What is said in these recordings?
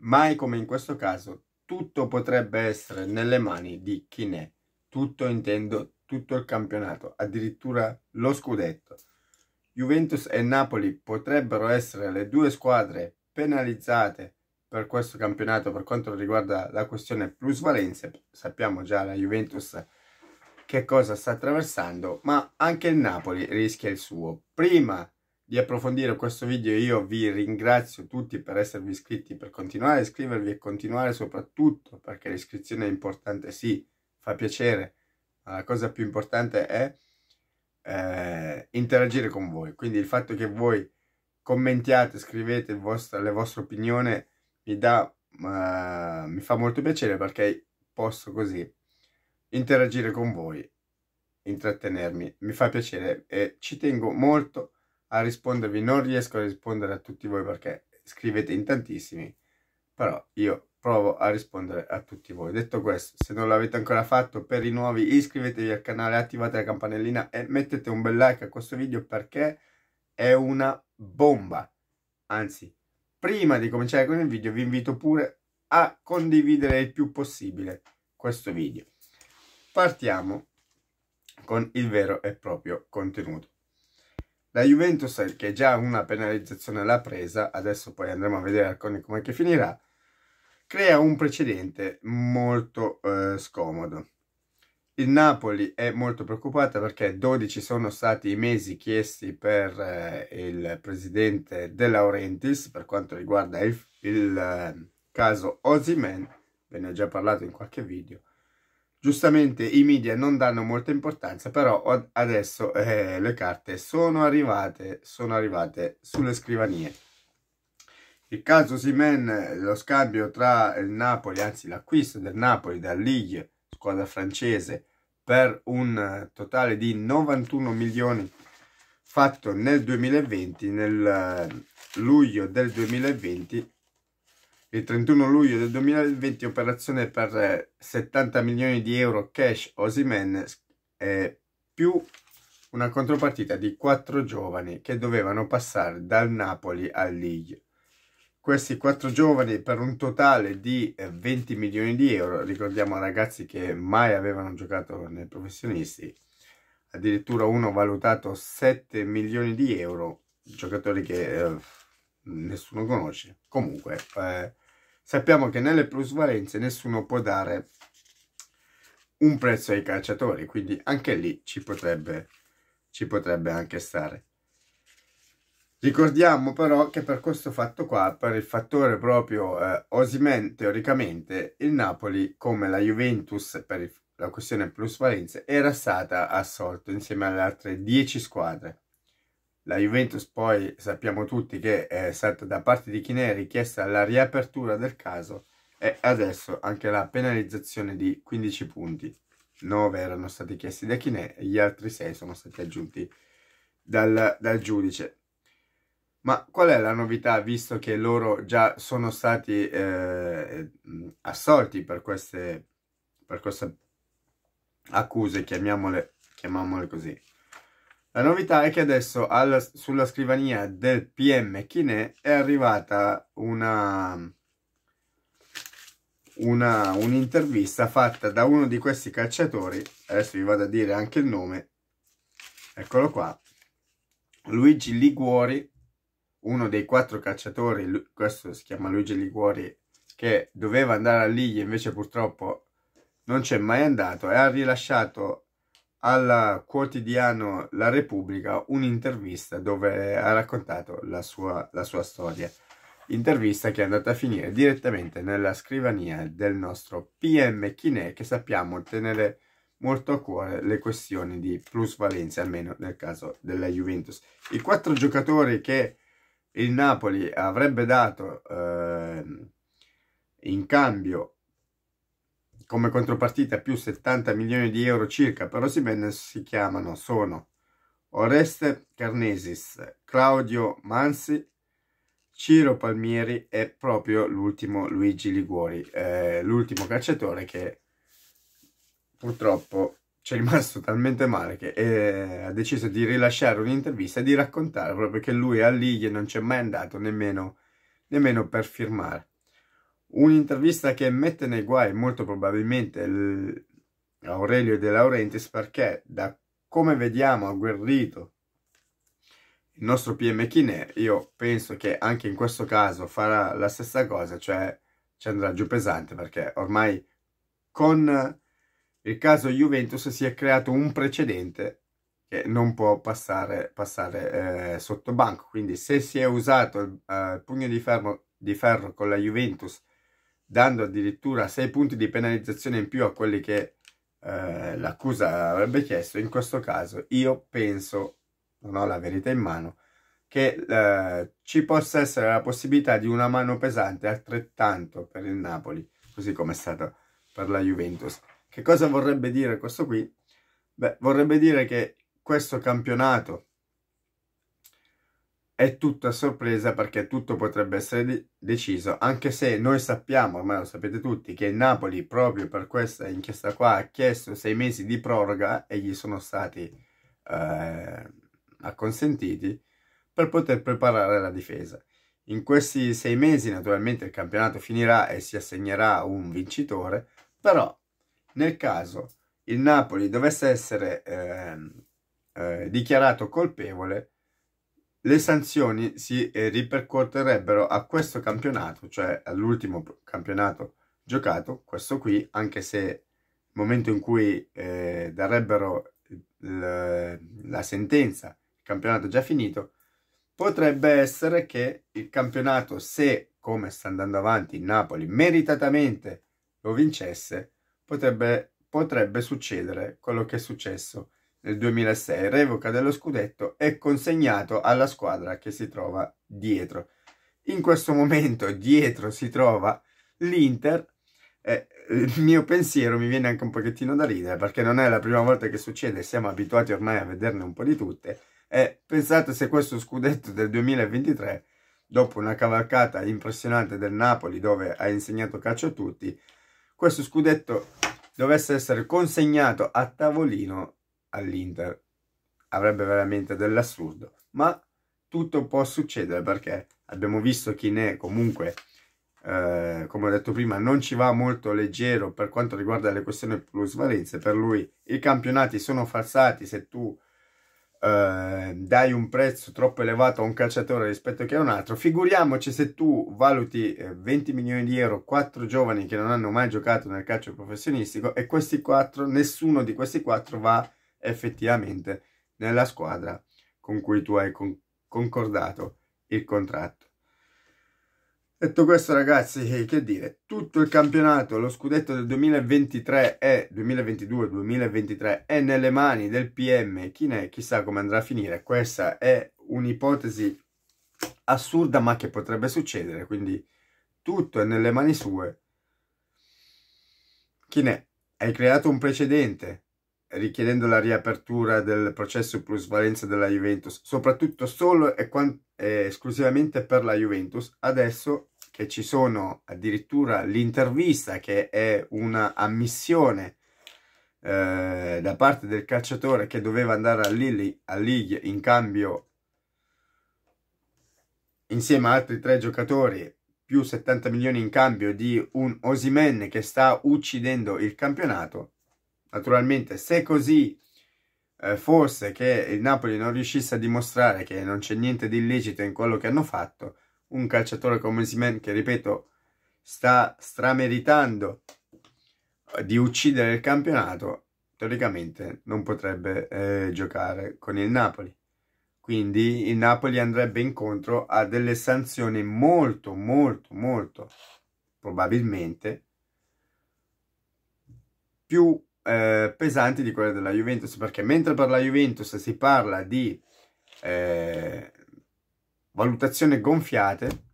Mai come in questo caso, tutto potrebbe essere nelle mani di chi ne è. Tutto intendo tutto il campionato, addirittura lo scudetto. Juventus e Napoli potrebbero essere le due squadre penalizzate per questo campionato per quanto riguarda la questione plusvalenze. Sappiamo già la Juventus che cosa sta attraversando, ma anche il Napoli rischia il suo. Prima di approfondire questo video. Io vi ringrazio tutti per esservi iscritti, per continuare a iscrivervi e continuare soprattutto perché l'iscrizione è importante, sì, fa piacere, ma la cosa più importante è eh, interagire con voi. Quindi il fatto che voi commentiate, scrivete vostro, le vostre opinioni mi dà ma mi fa molto piacere perché posso così interagire con voi, intrattenermi, mi fa piacere e ci tengo molto a rispondervi non riesco a rispondere a tutti voi perché scrivete in tantissimi, però io provo a rispondere a tutti voi. Detto questo, se non l'avete ancora fatto, per i nuovi iscrivetevi al canale, attivate la campanellina e mettete un bel like a questo video perché è una bomba. Anzi, prima di cominciare con il video vi invito pure a condividere il più possibile questo video. Partiamo con il vero e proprio contenuto. La Juventus, che già una penalizzazione l'ha presa, adesso poi andremo a vedere Arconi come finirà, crea un precedente molto eh, scomodo. Il Napoli è molto preoccupato perché 12 sono stati i mesi chiesti per eh, il presidente De Laurentiis per quanto riguarda il, il eh, caso Osimen, ve ne ho già parlato in qualche video, Giustamente i media non danno molta importanza, però adesso eh, le carte sono arrivate, sono arrivate sulle scrivanie. Il caso Simen, lo scambio tra il Napoli, anzi l'acquisto del Napoli da Ligue, squadra francese, per un eh, totale di 91 milioni fatto nel 2020, nel eh, luglio del 2020, il 31 luglio del 2020 operazione per 70 eh, milioni di euro cash Osimen eh, più una contropartita di quattro giovani che dovevano passare dal Napoli al Lille. Questi quattro giovani per un totale di 20 eh, milioni di euro, ricordiamo ragazzi che mai avevano giocato nei professionisti, addirittura uno valutato 7 milioni di euro, giocatori che... Eh, nessuno conosce. Comunque, eh, sappiamo che nelle plusvalenze nessuno può dare un prezzo ai calciatori, quindi anche lì ci potrebbe, ci potrebbe anche stare. Ricordiamo però che per questo fatto qua, per il fattore proprio eh, Osimen, teoricamente, il Napoli, come la Juventus per il, la questione plusvalenze, era stata assolto insieme alle altre 10 squadre. La Juventus poi sappiamo tutti che è stata da parte di Chinè richiesta la riapertura del caso e adesso anche la penalizzazione di 15 punti. 9 erano stati chiesti da Chinè e gli altri 6 sono stati aggiunti dal, dal giudice. Ma qual è la novità visto che loro già sono stati eh, assolti per queste, per queste accuse, chiamiamole, chiamiamole così? La novità è che adesso alla, sulla scrivania del PM Chinè è arrivata una, una, un'intervista fatta da uno di questi calciatori, adesso vi vado a dire anche il nome, eccolo qua, Luigi Liguori, uno dei quattro calciatori, questo si chiama Luigi Liguori, che doveva andare a Liglia invece purtroppo non c'è mai andato e ha rilasciato al quotidiano La Repubblica un'intervista dove ha raccontato la sua, la sua storia. Intervista che è andata a finire direttamente nella scrivania del nostro PM Chinè che sappiamo tenere molto a cuore le questioni di plusvalenza, almeno nel caso della Juventus. I quattro giocatori che il Napoli avrebbe dato eh, in cambio come contropartita più 70 milioni di euro circa per Osimen si chiamano sono Oreste Carnesis, Claudio Mansi, Ciro Palmieri e proprio l'ultimo Luigi Liguori, eh, l'ultimo calciatore che purtroppo ci è rimasto talmente male che eh, ha deciso di rilasciare un'intervista e di raccontare proprio che lui a Lighe non c'è mai andato nemmeno, nemmeno per firmare. Un'intervista che mette nei guai molto probabilmente il... Aurelio De Laurentiis perché da come vediamo agguerrito il nostro PM Chinè, io penso che anche in questo caso farà la stessa cosa, cioè ci andrà giù pesante perché ormai con il caso Juventus si è creato un precedente che non può passare, passare eh, sotto banco. Quindi se si è usato il eh, pugno di ferro, di ferro con la Juventus dando addirittura 6 punti di penalizzazione in più a quelli che eh, l'accusa avrebbe chiesto, in questo caso io penso, non ho la verità in mano, che eh, ci possa essere la possibilità di una mano pesante altrettanto per il Napoli, così come è stato per la Juventus. Che cosa vorrebbe dire questo qui? Beh, vorrebbe dire che questo campionato è tutto a sorpresa perché tutto potrebbe essere de deciso, anche se noi sappiamo, ormai lo sapete tutti, che Napoli proprio per questa inchiesta qua ha chiesto sei mesi di proroga e gli sono stati eh, acconsentiti per poter preparare la difesa. In questi sei mesi naturalmente il campionato finirà e si assegnerà un vincitore, però nel caso il Napoli dovesse essere eh, eh, dichiarato colpevole, le sanzioni si eh, ripercuoterebbero a questo campionato, cioè all'ultimo campionato giocato, questo qui, anche se nel momento in cui eh, darebbero la sentenza, il campionato è già finito, potrebbe essere che il campionato, se come sta andando avanti il Napoli meritatamente lo vincesse, potrebbe, potrebbe succedere quello che è successo nel 2006, revoca dello scudetto e consegnato alla squadra che si trova dietro. In questo momento dietro si trova l'Inter. Eh, il mio pensiero mi viene anche un pochettino da ridere perché non è la prima volta che succede, siamo abituati ormai a vederne un po' di tutte. E pensate se questo scudetto del 2023, dopo una cavalcata impressionante del Napoli dove ha insegnato calcio a tutti, questo scudetto dovesse essere consegnato a tavolino all'Inter. Avrebbe veramente dell'assurdo, ma tutto può succedere perché abbiamo visto chi ne è comunque, eh, come ho detto prima, non ci va molto leggero per quanto riguarda le questioni plusvalenze. Per lui i campionati sono falsati se tu eh, dai un prezzo troppo elevato a un calciatore rispetto a un altro. Figuriamoci se tu valuti 20 eh, milioni di euro quattro giovani che non hanno mai giocato nel calcio professionistico e questi quattro, nessuno di questi quattro va a effettivamente nella squadra con cui tu hai con concordato il contratto. Detto questo ragazzi, eh, che dire, tutto il campionato, lo scudetto del 2023 e 2022-2023 è nelle mani del PM, chi ne è, chissà come andrà a finire, questa è un'ipotesi assurda ma che potrebbe succedere, quindi tutto è nelle mani sue. Chi ne è, hai creato un precedente, richiedendo la riapertura del processo plusvalenza della Juventus, soprattutto solo e eh, esclusivamente per la Juventus, adesso che ci sono addirittura l'intervista che è una ammissione eh, da parte del calciatore che doveva andare a Lille, a Ligue in cambio insieme a altri tre giocatori più 70 milioni in cambio di un Osimen che sta uccidendo il campionato Naturalmente, se così eh, fosse che il Napoli non riuscisse a dimostrare che non c'è niente di illecito in quello che hanno fatto, un calciatore come Simen, che ripeto, sta strameritando di uccidere il campionato, teoricamente non potrebbe eh, giocare con il Napoli. Quindi il Napoli andrebbe incontro a delle sanzioni molto, molto, molto probabilmente più eh, pesanti di quelle della Juventus, perché mentre per la Juventus si parla di eh, valutazione gonfiate,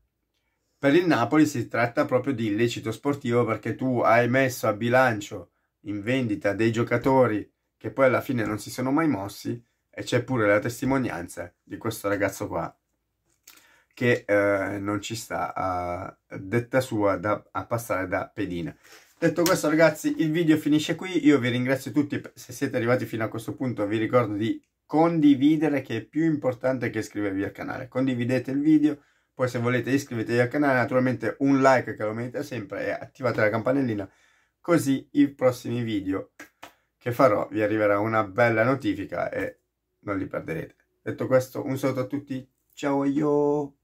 per il Napoli si tratta proprio di illecito sportivo perché tu hai messo a bilancio in vendita dei giocatori che poi alla fine non si sono mai mossi e c'è pure la testimonianza di questo ragazzo qua che eh, non ci sta a detta sua da, a passare da pedina. Detto questo ragazzi il video finisce qui, io vi ringrazio tutti se siete arrivati fino a questo punto, vi ricordo di condividere che è più importante che iscrivervi al canale, condividete il video, poi se volete iscrivetevi al canale, naturalmente un like che lo merita sempre e attivate la campanellina così i prossimi video che farò vi arriverà una bella notifica e non li perderete. Detto questo un saluto a tutti, ciao io!